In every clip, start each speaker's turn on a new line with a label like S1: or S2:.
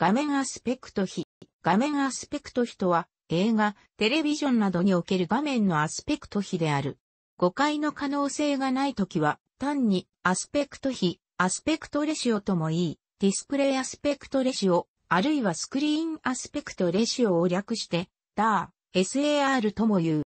S1: 画面アスペクト比。画面アスペクト比とは、映画、テレビジョンなどにおける画面のアスペクト比である。誤解の可能性がないときは、単に、アスペクト比、アスペクトレシオともいい、ディスプレイアスペクトレシオ、あるいはスクリーンアスペクトレシオを略して、ダー、SAR とも言う。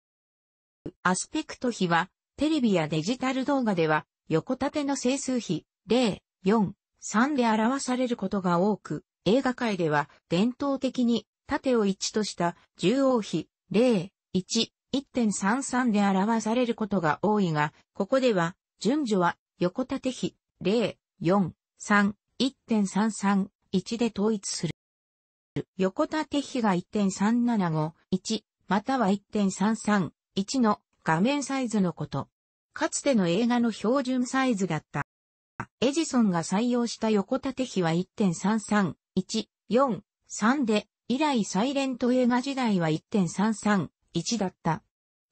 S1: アスペクト比は、テレビやデジタル動画では、横縦の整数比、0、4、3で表されることが多く、映画界では伝統的に縦を1とした重0王比0、1、1.33で表されることが多いが、ここでは順序は横縦比0、4、3、1.33、1で統一する。横縦比が1.375、1、または1.331の画面サイズのこと。かつての映画の標準サイズだった。エジソンが採用した横縦比は1.33、1、4、3で、以来サイレント映画時代は1.33、1だった。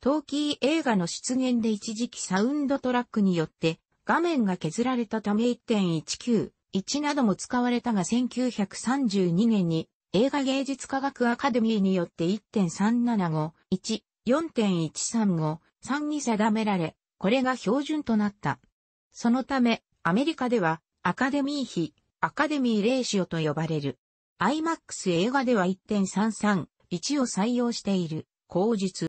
S1: トーキー映画の出現で一時期サウンドトラックによって画面が削られたため1.19、1なども使われたが1932年に映画芸術科学アカデミーによって1.375、1、4.135、3に定められ、これが標準となった。そのため、アメリカではアカデミー比アカデミーレーシオと呼ばれる。IMAX 映画では1.33、1を採用している、口述。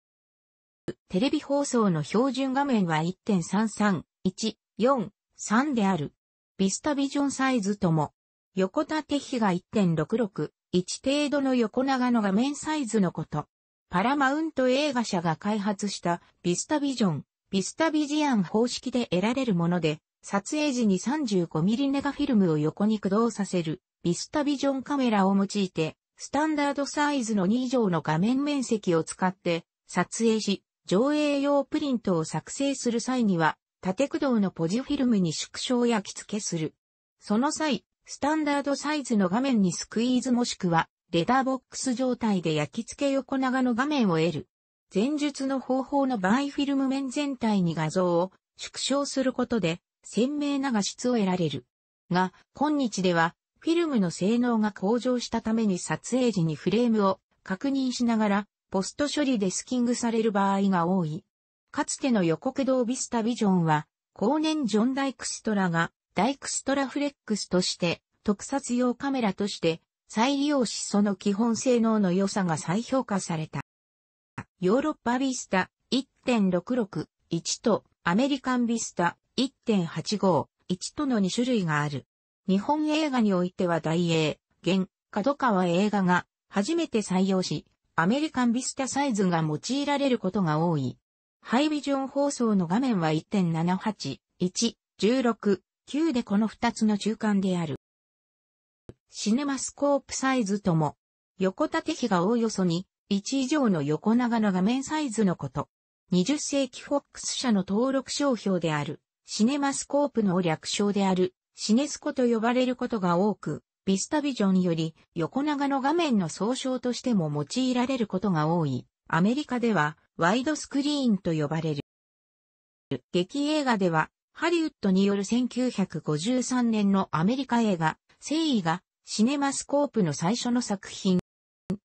S1: テレビ放送の標準画面は1.33、1、4、3である。ビスタビジョンサイズとも、横て比が1.66、1程度の横長の画面サイズのこと。パラマウント映画社が開発したビスタビジョン、ビスタビジアン方式で得られるもので、撮影時に 35mm ネガフィルムを横に駆動させる、ビスタビジョンカメラを用いて、スタンダードサイズの2以上の画面面積を使って撮影し、上映用プリントを作成する際には、縦駆動のポジフィルムに縮小や着付けする。その際、スタンダードサイズの画面にスクイーズもしくは、レダーボックス状態で焼き付け横長の画面を得る。前述の方法の場合フィルム面全体に画像を縮小することで鮮明な画質を得られる。が、今日では、フィルムの性能が向上したために撮影時にフレームを確認しながら、ポスト処理でスキングされる場合が多い。かつての予告動ビスタビジョンは、後年ジョン・ダイクストラが、ダイクストラフレックスとして、特撮用カメラとして、再利用しその基本性能の良さが再評価された。ヨーロッパビスタ1.661とアメリカンビスタ1.85、1との2種類がある。日本映画においては大英、現、角川映画が初めて採用し、アメリカンビスタサイズが用いられることが多い。ハイビジョン放送の画面は1.78、1、16、9でこの2つの中間である。シネマスコープサイズとも、横縦比がおおよそ2、1以上の横長の画面サイズのこと。20世紀フォックス社の登録商標である。シネマスコープの略称である、シネスコと呼ばれることが多く、ビスタビジョンより横長の画面の総称としても用いられることが多い。アメリカではワイドスクリーンと呼ばれる。劇映画ではハリウッドによる1953年のアメリカ映画、誠意がシネマスコープの最初の作品。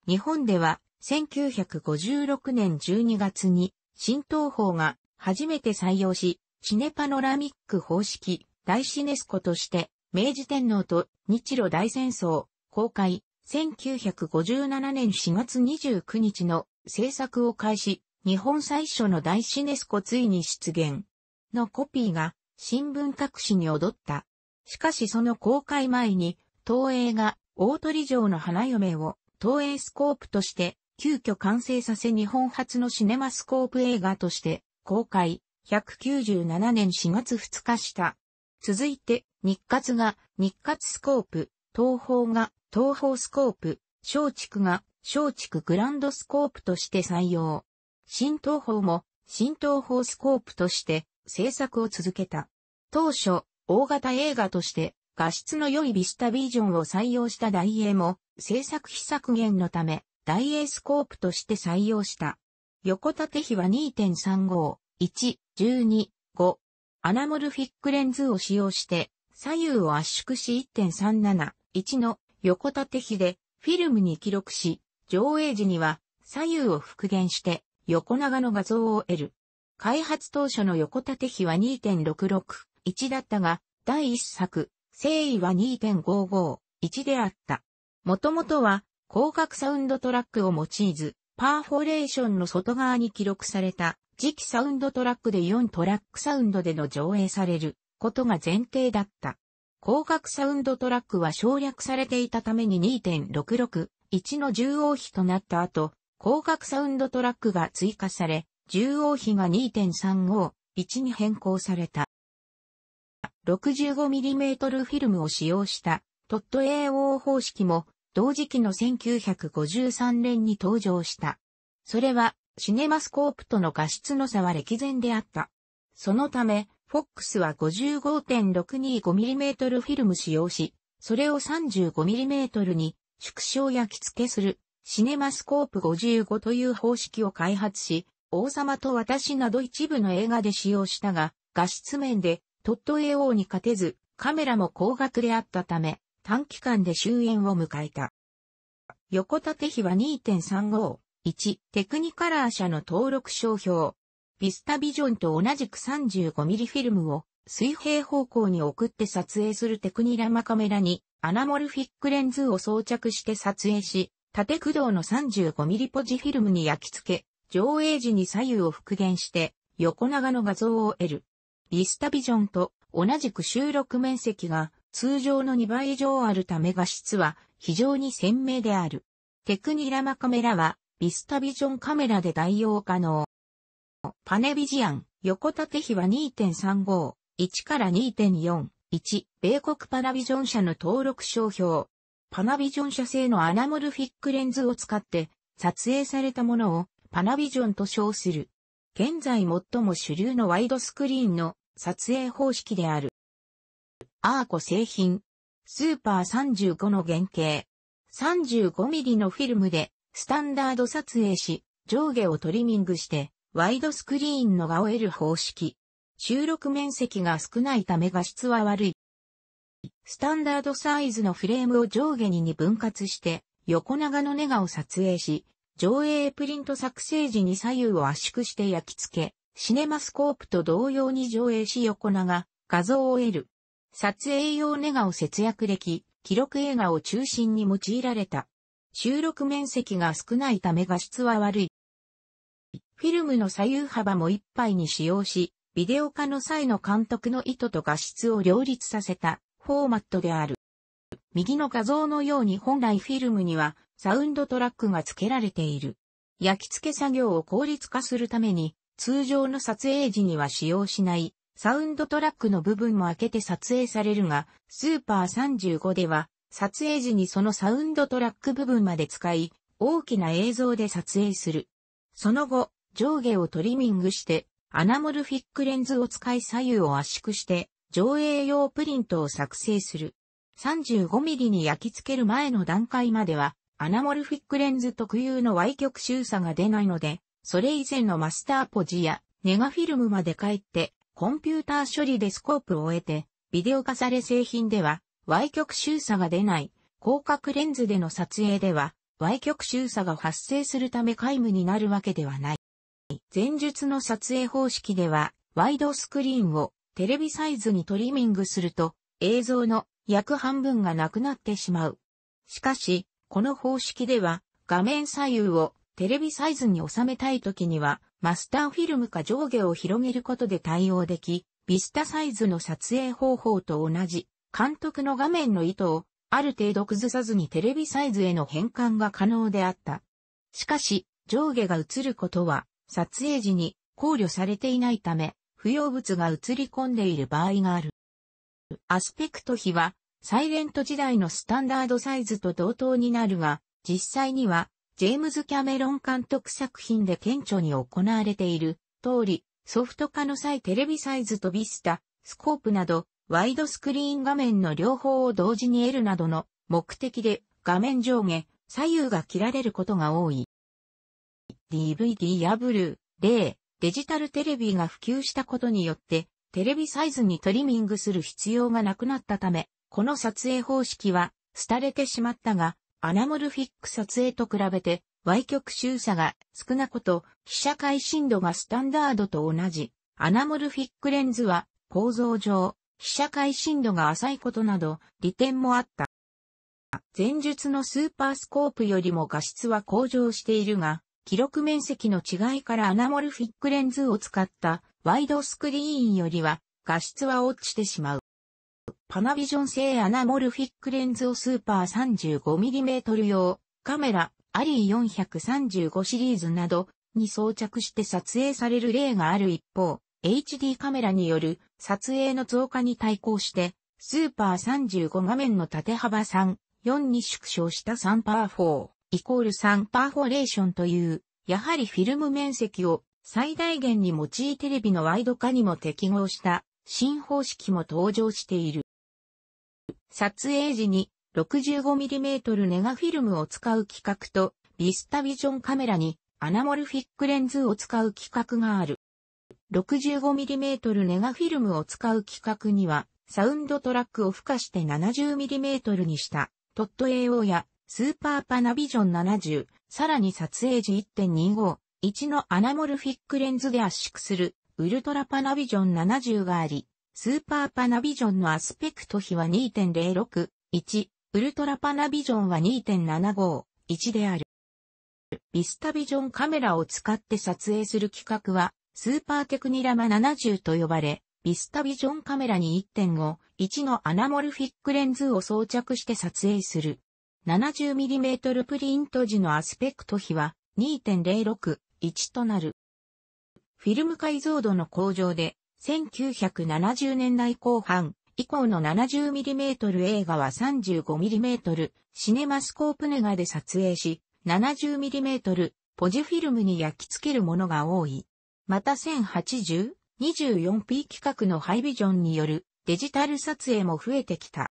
S1: 日本では1956年12月に新東宝が初めて採用し、シネパノラミック方式、大シネスコとして、明治天皇と日露大戦争、公開、1957年4月29日の制作を開始、日本最初の大シネスコついに出現のコピーが新聞各紙に踊った。しかしその公開前に、東映が大鳥城の花嫁を東映スコープとして急遽完成させ日本初のシネマスコープ映画として公開、197年4月2日下。続いて、日活が日活スコープ、東方が東方スコープ、松竹が松竹グランドスコープとして採用。新東方も新東方スコープとして制作を続けた。当初、大型映画として画質の良いビスタビジョンを採用した大英も制作費削減のため大英スコープとして採用した。横縦比は2.35、1、12、5。アナモルフィックレンズを使用して、左右を圧縮し1.37、1の横縦比でフィルムに記録し、上映時には左右を復元して横長の画像を得る。開発当初の横縦比は2.66、1だったが、第1作、誠意は2.55、1であった。もともとは、広角サウンドトラックを用いず、パーフォレーションの外側に記録された次期サウンドトラックで4トラックサウンドでの上映されることが前提だった。広角サウンドトラックは省略されていたために2.661の重王比となった後、広角サウンドトラックが追加され、重王比が2.351に変更された。65mm フィルムを使用したトット AO 方式も同時期の1953年に登場した。それはシネマスコープとの画質の差は歴然であった。そのため、フォックスは 55.625mm フィルム使用し、それを 35mm に縮小焼き付けするシネマスコープ55という方式を開発し、王様と私など一部の映画で使用したが、画質面でトット AO に勝てず、カメラも高額であったため、短期間で終焉を迎えた。横縦比は2.35、1、テクニカラー社の登録商標。ビスタビジョンと同じく 35mm フィルムを水平方向に送って撮影するテクニラマカメラにアナモルフィックレンズを装着して撮影し、縦駆動の 35mm ポジフィルムに焼き付け、上映時に左右を復元して横長の画像を得る。ビスタビジョンと同じく収録面積が通常の2倍以上あるため画質は非常に鮮明である。テクニラマカメラはビスタビジョンカメラで代用可能。パネビジアン、横縦比は2.35、1から2.4、1、米国パナビジョン社の登録商標。パナビジョン社製のアナモルフィックレンズを使って撮影されたものをパナビジョンと称する。現在最も主流のワイドスクリーンの撮影方式である。アーコ製品。スーパー35の原型。35mm のフィルムでスタンダード撮影し、上下をトリミングして、ワイドスクリーンの画を得る方式。収録面積が少ないため画質は悪い。スタンダードサイズのフレームを上下に2分割して、横長のネガを撮影し、上映プリント作成時に左右を圧縮して焼き付け、シネマスコープと同様に上映し横長、画像を得る。撮影用ネガを節約でき、記録映画を中心に用いられた。収録面積が少ないため画質は悪い。フィルムの左右幅も一杯に使用し、ビデオ化の際の監督の意図と画質を両立させたフォーマットである。右の画像のように本来フィルムにはサウンドトラックが付けられている。焼き付け作業を効率化するために、通常の撮影時には使用しないサウンドトラックの部分も開けて撮影されるが、スーパー35では撮影時にそのサウンドトラック部分まで使い、大きな映像で撮影する。その後、上下をトリミングして、アナモルフィックレンズを使い左右を圧縮して、上映用プリントを作成する。35mm に焼き付ける前の段階までは、アナモルフィックレンズ特有の Y 曲周差が出ないので、それ以前のマスターポジやネガフィルムまで帰って、コンピューター処理でスコープを終えて、ビデオ化され製品では、Y 極周差が出ない広角レンズでの撮影では Y 極周差が発生するため皆無になるわけではない。前述の撮影方式ではワイドスクリーンをテレビサイズにトリミングすると映像の約半分がなくなってしまう。しかし、この方式では画面左右をテレビサイズに収めたい時にはマスターフィルムか上下を広げることで対応でき、ビスタサイズの撮影方法と同じ監督の画面の意図を、ある程度崩さずにテレビサイズへの変換が可能であった。しかし、上下が映ることは、撮影時に考慮されていないため、不要物が映り込んでいる場合がある。アスペクト比は、サイレント時代のスタンダードサイズと同等になるが、実際には、ジェームズ・キャメロン監督作品で顕著に行われている通り、ソフト化の際テレビサイズとビスタ、スコープなどワイドスクリーン画面の両方を同時に得るなどの目的で画面上下、左右が切られることが多い。DVD やブルー、例、デジタルテレビが普及したことによって、テレビサイズにトリミングする必要がなくなったため、この撮影方式は、廃れてしまったが、アナモルフィック撮影と比べて、Y 曲周差が少なこと、被写回深度がスタンダードと同じ。アナモルフィックレンズは、構造上、被写界深度が浅いことなど、利点もあった。前述のスーパースコープよりも画質は向上しているが、記録面積の違いからアナモルフィックレンズを使ったワイドスクリーンよりは画質は落ちてしまう。パナビジョン製アナモルフィックレンズをスーパー 35mm 用カメラアリー435シリーズなどに装着して撮影される例がある一方、HD カメラによる撮影の増加に対抗して、スーパー35画面の縦幅3、4に縮小した3パー4、イコール3パーフォレーションという、やはりフィルム面積を最大限に用いテレビのワイド化にも適合した新方式も登場している。撮影時に 65mm ネガフィルムを使う企画とビスタビジョンカメラにアナモルフィックレンズを使う企画がある。65mm ネガフィルムを使う規格には、サウンドトラックを付加して 70mm にした、トット AO や、スーパーパナビジョン70、さらに撮影時1.25、1のアナモルフィックレンズで圧縮する、ウルトラパナビジョン70があり、スーパーパナビジョンのアスペクト比は2.06、1、ウルトラパナビジョンは2.75、1である。ビスタビジョンカメラを使って撮影する企画は、スーパーテクニラマ70と呼ばれ、ビスタビジョンカメラに1.5、1のアナモルフィックレンズを装着して撮影する。70mm プリント時のアスペクト比は2.06、1となる。フィルム解像度の向上で、1970年代後半以降の 70mm 映画は 35mm シネマスコープネガで撮影し、70mm ポジフィルムに焼き付けるものが多い。また 1080?24P 企画のハイビジョンによるデジタル撮影も増えてきた。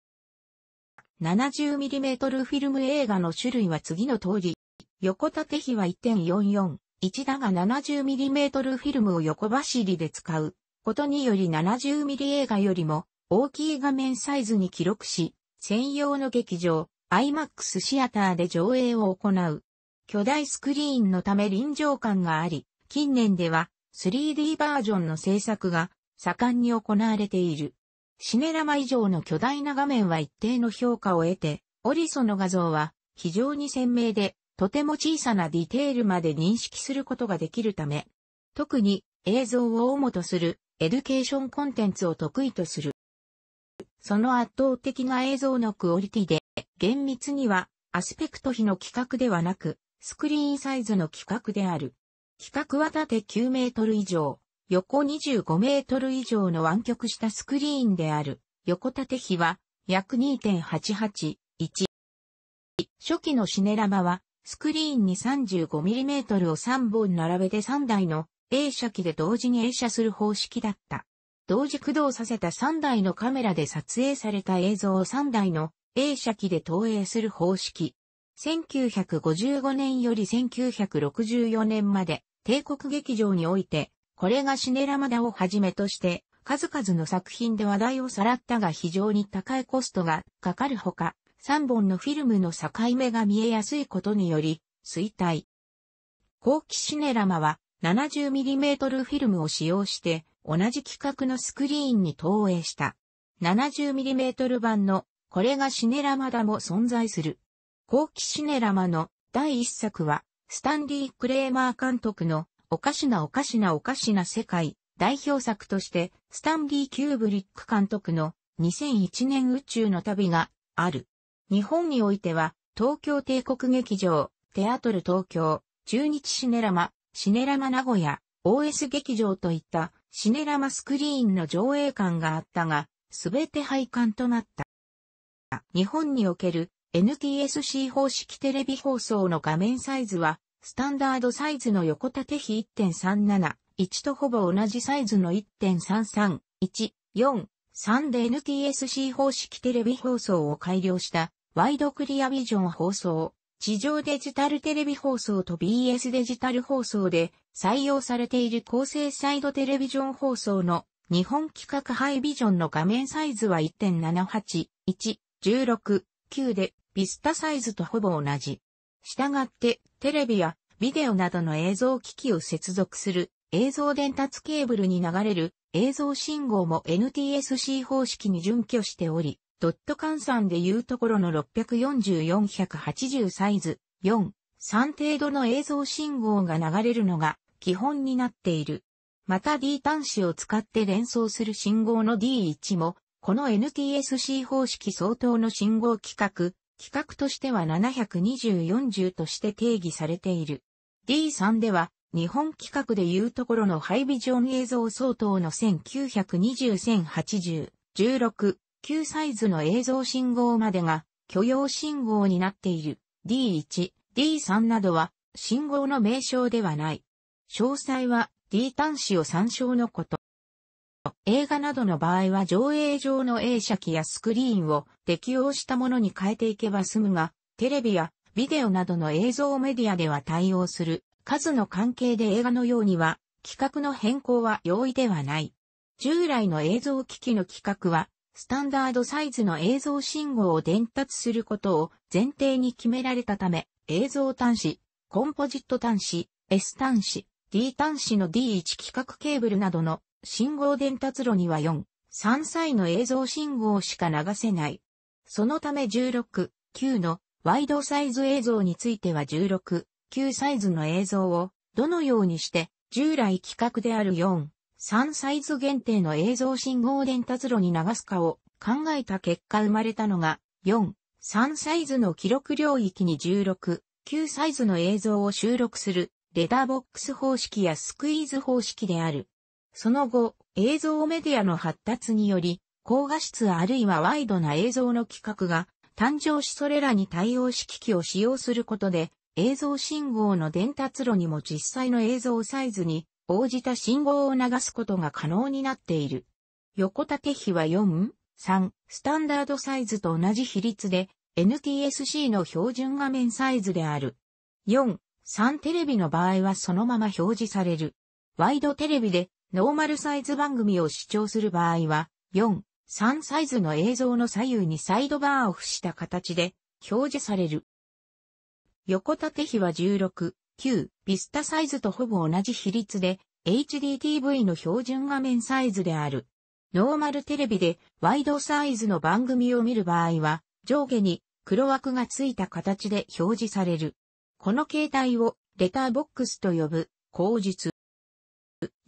S1: 70mm フィルム映画の種類は次の通り、横縦比は1.44、1だが 70mm フィルムを横走りで使うことにより 70mm 映画よりも大きい画面サイズに記録し、専用の劇場、IMAX シアターで上映を行う。巨大スクリーンのため臨場感があり、近年では 3D バージョンの制作が盛んに行われている。シネラマ以上の巨大な画面は一定の評価を得て、オリソの画像は非常に鮮明で、とても小さなディテールまで認識することができるため、特に映像を主とするエデュケーションコンテンツを得意とする。その圧倒的な映像のクオリティで、厳密にはアスペクト比の規格ではなく、スクリーンサイズの規格である。比較は縦9メートル以上、横25メートル以上の湾曲したスクリーンである、横縦比は約2.881。初期のシネラマは、スクリーンに 35mm を3本並べて3台の映写機で同時に映写する方式だった。同時駆動させた3台のカメラで撮影された映像を3台の映写機で投影する方式。1955年より1964年まで帝国劇場において、これがシネラマダをはじめとして、数々の作品で話題をさらったが非常に高いコストがかかるほか、3本のフィルムの境目が見えやすいことにより、衰退。後期シネラマは 70mm フィルムを使用して、同じ規格のスクリーンに投影した。70mm 版のこれがシネラマダも存在する。後期シネラマの第一作は、スタンリー・クレーマー監督のおかしなおかしなおかしな世界代表作として、スタンリー・キューブリック監督の2001年宇宙の旅がある。日本においては、東京帝国劇場、テアトル東京、中日シネラマ、シネラマ名古屋、OS 劇場といったシネラマスクリーンの上映館があったが、すべて廃館となった。日本における NTSC 方式テレビ放送の画面サイズは、スタンダードサイズの横縦比1.37、1とほぼ同じサイズの1.33、1、4、3で NTSC 方式テレビ放送を改良したワイドクリアビジョン放送、地上デジタルテレビ放送と BS デジタル放送で採用されている高精イドテレビジョン放送の日本規格ハイビジョンの画面サイズは1.78、1、16、9でビスタサイズとほぼ同じ。従って、テレビやビデオなどの映像機器を接続する映像伝達ケーブルに流れる映像信号も NTSC 方式に準拠しており、ドット換算でいうところの644-180サイズ4、3程度の映像信号が流れるのが基本になっている。また D 端子を使って連想する信号の D1 も、この NTSC 方式相当の信号規格企画としては72040として定義されている。D3 では、日本規格でいうところのハイビジョン映像相当の1920-1080、16、9サイズの映像信号までが許容信号になっている。D1、D3 などは信号の名称ではない。詳細は D 端子を参照のこと。映画などの場合は上映上の映写機やスクリーンを適用したものに変えていけば済むが、テレビやビデオなどの映像メディアでは対応する数の関係で映画のようには企画の変更は容易ではない。従来の映像機器の規格は、スタンダードサイズの映像信号を伝達することを前提に決められたため、映像端子、コンポジット端子、S 端子、D 端子の D1 規格ケーブルなどの信号伝達路には4、3歳の映像信号しか流せない。そのため16、9のワイドサイズ映像については16、9サイズの映像をどのようにして従来規格である4、3サイズ限定の映像信号伝達路に流すかを考えた結果生まれたのが4、3サイズの記録領域に16、9サイズの映像を収録するレターボックス方式やスクイーズ方式である。その後、映像メディアの発達により、高画質あるいはワイドな映像の規格が誕生しそれらに対応し機器を使用することで、映像信号の伝達路にも実際の映像サイズに応じた信号を流すことが可能になっている。横竹比は4、3、スタンダードサイズと同じ比率で NTSC の標準画面サイズである。4、3テレビの場合はそのまま表示される。ワイドテレビでノーマルサイズ番組を視聴する場合は、4、3サイズの映像の左右にサイドバーを付した形で表示される。横縦比は16、9、ビスタサイズとほぼ同じ比率で HDTV の標準画面サイズである。ノーマルテレビでワイドサイズの番組を見る場合は上下に黒枠がついた形で表示される。この形態をレターボックスと呼ぶ口実。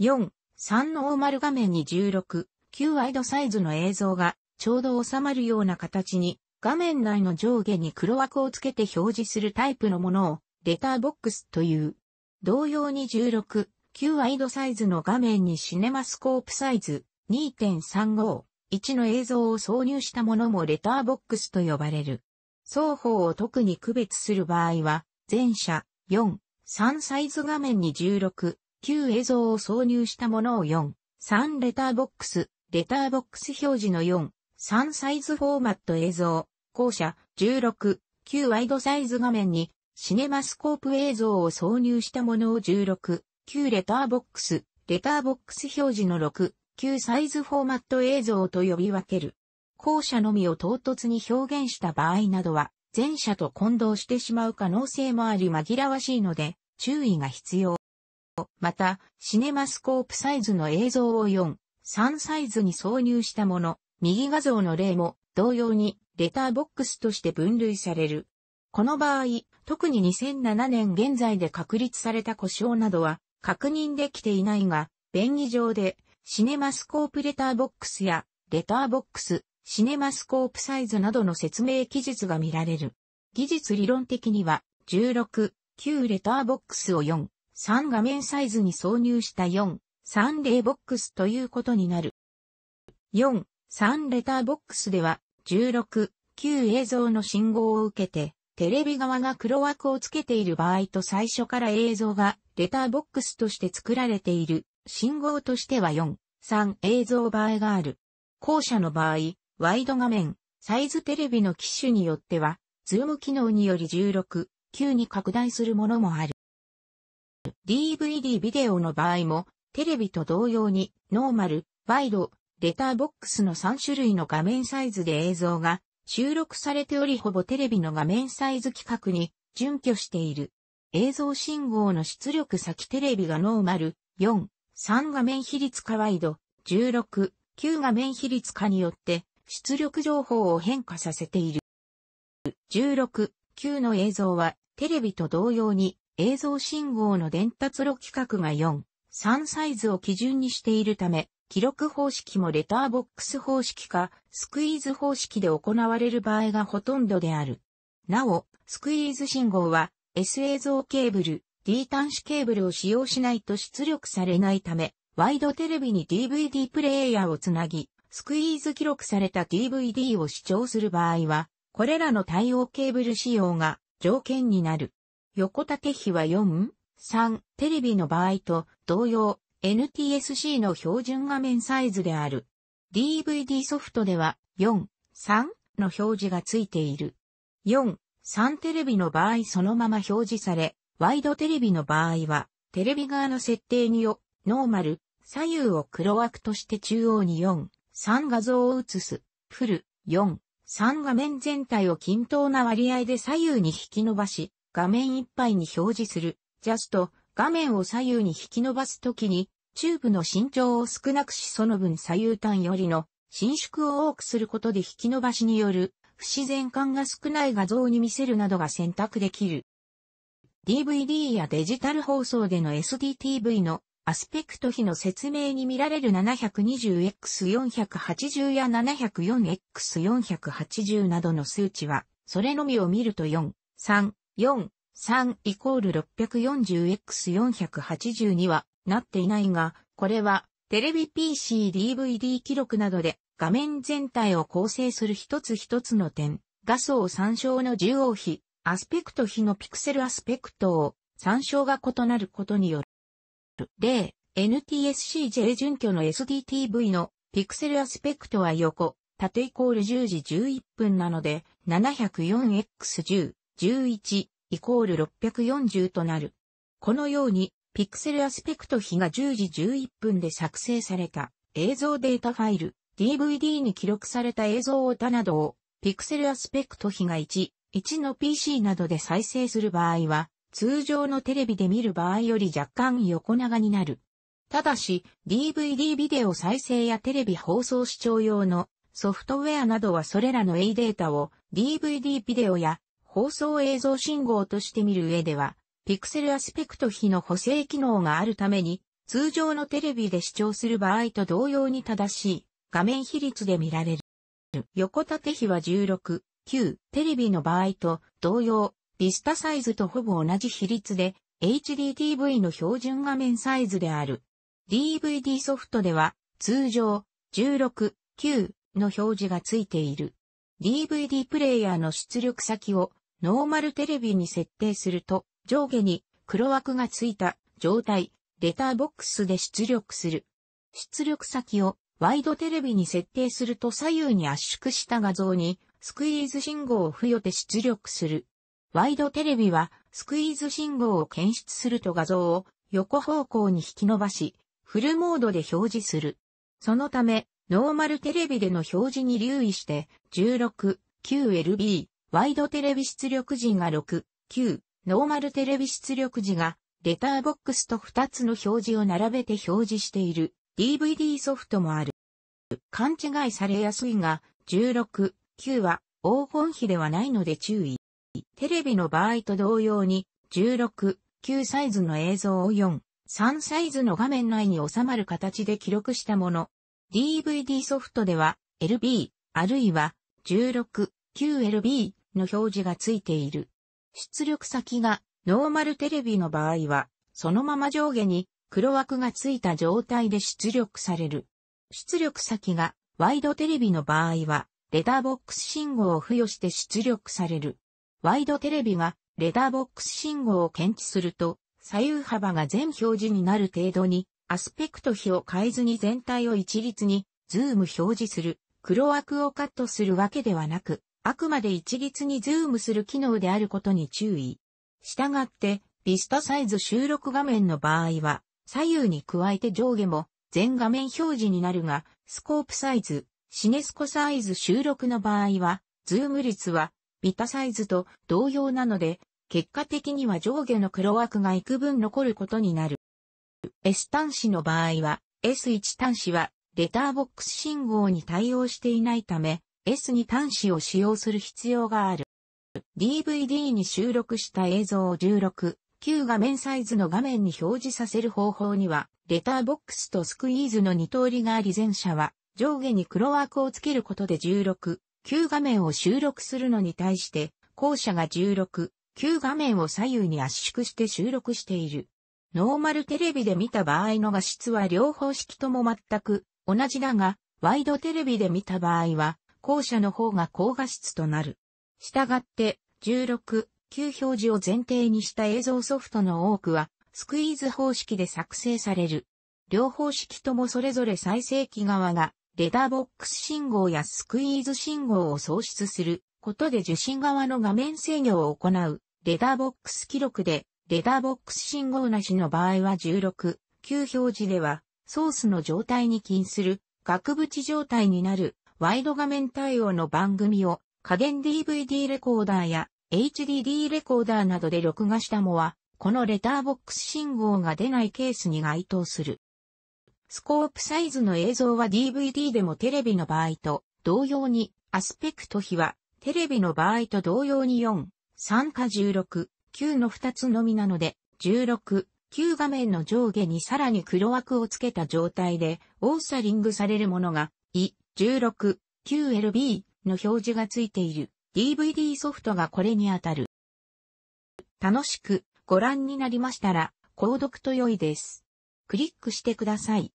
S1: 4、3ノーマル画面に16、9ワイドサイズの映像がちょうど収まるような形に画面内の上下に黒枠をつけて表示するタイプのものをレターボックスという。同様に16、9ワイドサイズの画面にシネマスコープサイズ2.35、1の映像を挿入したものもレターボックスと呼ばれる。双方を特に区別する場合は、前者4、3サイズ画面に16、旧映像を挿入したものを4、3レターボックス、レターボックス表示の4、3サイズフォーマット映像、後者16、旧ワイドサイズ画面に、シネマスコープ映像を挿入したものを16、旧レターボックス、レターボックス表示の6、旧サイズフォーマット映像と呼び分ける。後者のみを唐突に表現した場合などは、前者と混同してしまう可能性もあり紛らわしいので、注意が必要。また、シネマスコープサイズの映像を4、3サイズに挿入したもの、右画像の例も同様にレターボックスとして分類される。この場合、特に2007年現在で確立された故障などは確認できていないが、便宜上でシネマスコープレターボックスやレターボックス、シネマスコープサイズなどの説明記述が見られる。技術理論的には16、9レターボックスを4、3画面サイズに挿入した4、3例ボックスということになる。4、3レターボックスでは、16、9映像の信号を受けて、テレビ側が黒枠をつけている場合と最初から映像がレターボックスとして作られている信号としては4、3映像場合がある。後者の場合、ワイド画面、サイズテレビの機種によっては、ズーム機能により16、9に拡大するものもある。DVD ビデオの場合も、テレビと同様に、ノーマル、ワイド、レターボックスの3種類の画面サイズで映像が収録されておりほぼテレビの画面サイズ規格に準拠している。映像信号の出力先テレビがノーマル4、3画面比率化ワイド16、9画面比率化によって出力情報を変化させている。16、9の映像はテレビと同様に映像信号の伝達路規格が4、3サイズを基準にしているため、記録方式もレターボックス方式か、スクイーズ方式で行われる場合がほとんどである。なお、スクイーズ信号は、S 映像ケーブル、D 端子ケーブルを使用しないと出力されないため、ワイドテレビに DVD プレイヤーをつなぎ、スクイーズ記録された DVD を視聴する場合は、これらの対応ケーブル使用が条件になる。横縦比は 4?3 テレビの場合と同様 NTSC の標準画面サイズである。DVD ソフトでは4.3の表示がついている。4.3テレビの場合そのまま表示され、ワイドテレビの場合は、テレビ側の設定によ、ノーマル、左右を黒枠として中央に4.3画像を映す、フル、4.3画面全体を均等な割合で左右に引き伸ばし、画面いっぱいに表示する、ジャスト、画面を左右に引き伸ばすときに、チューブの伸長を少なくしその分左右端よりの伸縮を多くすることで引き伸ばしによる不自然感が少ない画像に見せるなどが選択できる。DVD やデジタル放送での SDTV のアスペクト比の説明に見られる 720x480 や 704x480 などの数値は、それのみを見ると4、3、4、3イコール6 4 0 x 4 8 2はなっていないが、これはテレビ PC DVD 記録などで画面全体を構成する一つ一つの点、画素参照の重要比、アスペクト比のピクセルアスペクトを参照が異なることによる。例、NTSCJ 準拠の SDTV のピクセルアスペクトは横、縦イコール10時11分なので、704x10、11イコール640となる。このように、ピクセルアスペクト比が10時11分で作成された映像データファイル、DVD に記録された映像を他などを、ピクセルアスペクト比が1、1の PC などで再生する場合は、通常のテレビで見る場合より若干横長になる。ただし、DVD ビデオ再生やテレビ放送視聴用のソフトウェアなどはそれらの A データを DVD ビデオや放送映像信号として見る上では、ピクセルアスペクト比の補正機能があるために、通常のテレビで視聴する場合と同様に正しい画面比率で見られる。横縦比は16、9テレビの場合と同様、ビスタサイズとほぼ同じ比率で HDTV の標準画面サイズである。DVD ソフトでは通常16、9の表示がついている。DVD プレイヤーの出力先をノーマルテレビに設定すると、上下に黒枠がついた状態、レターボックスで出力する。出力先をワイドテレビに設定すると左右に圧縮した画像にスクイーズ信号を付与で出力する。ワイドテレビはスクイーズ信号を検出すると画像を横方向に引き伸ばし、フルモードで表示する。そのため、ノーマルテレビでの表示に留意して、16、9LB、ワイドテレビ出力時が6、9、ノーマルテレビ出力時が、レターボックスと2つの表示を並べて表示している DVD ソフトもある。勘違いされやすいが、16、9は黄金比ではないので注意。テレビの場合と同様に、16、9サイズの映像を4、3サイズの画面内に収まる形で記録したもの。DVD ソフトでは、LB、あるいは、16、9LB の表示がついている。出力先がノーマルテレビの場合は、そのまま上下に黒枠がついた状態で出力される。出力先がワイドテレビの場合は、レダーボックス信号を付与して出力される。ワイドテレビがレダーボックス信号を検知すると、左右幅が全表示になる程度に、アスペクト比を変えずに全体を一律に、ズーム表示する、黒枠をカットするわけではなく、あくまで一律にズームする機能であることに注意。したがって、ビスタサイズ収録画面の場合は、左右に加えて上下も全画面表示になるが、スコープサイズ、シネスコサイズ収録の場合は、ズーム率はビタサイズと同様なので、結果的には上下の黒枠が幾分残ることになる。S 端子の場合は、S1 端子はレターボックス信号に対応していないため、S に端子を使用する必要がある。DVD に収録した映像を16、9画面サイズの画面に表示させる方法には、レターボックスとスクイーズの2通りがあり前者は、上下に黒枠をつけることで16、9画面を収録するのに対して、後者が16、9画面を左右に圧縮して収録している。ノーマルテレビで見た場合の画質は両方式とも全く同じだが、ワイドテレビで見た場合は、後者の方が高画質となる。したがって、16、9表示を前提にした映像ソフトの多くは、スクイーズ方式で作成される。両方式ともそれぞれ再生機側が、レダーボックス信号やスクイーズ信号を創出することで受信側の画面制御を行う、レダーボックス記録で、レダーボックス信号なしの場合は16、9表示では、ソースの状態に近する、額縁状態になるワイド画面対応の番組を家電 DVD レコーダーや HDD レコーダーなどで録画したもは、このレターボックス信号が出ないケースに該当する。スコープサイズの映像は DVD でもテレビの場合と同様に、アスペクト比はテレビの場合と同様に4、3か16、9の2つのみなので、16、9画面の上下にさらに黒枠をつけた状態で、オーサリングされるものが、い、16、QLB の表示がついている DVD ソフトがこれにあたる。楽しくご覧になりましたら、購読と良いです。クリックしてください。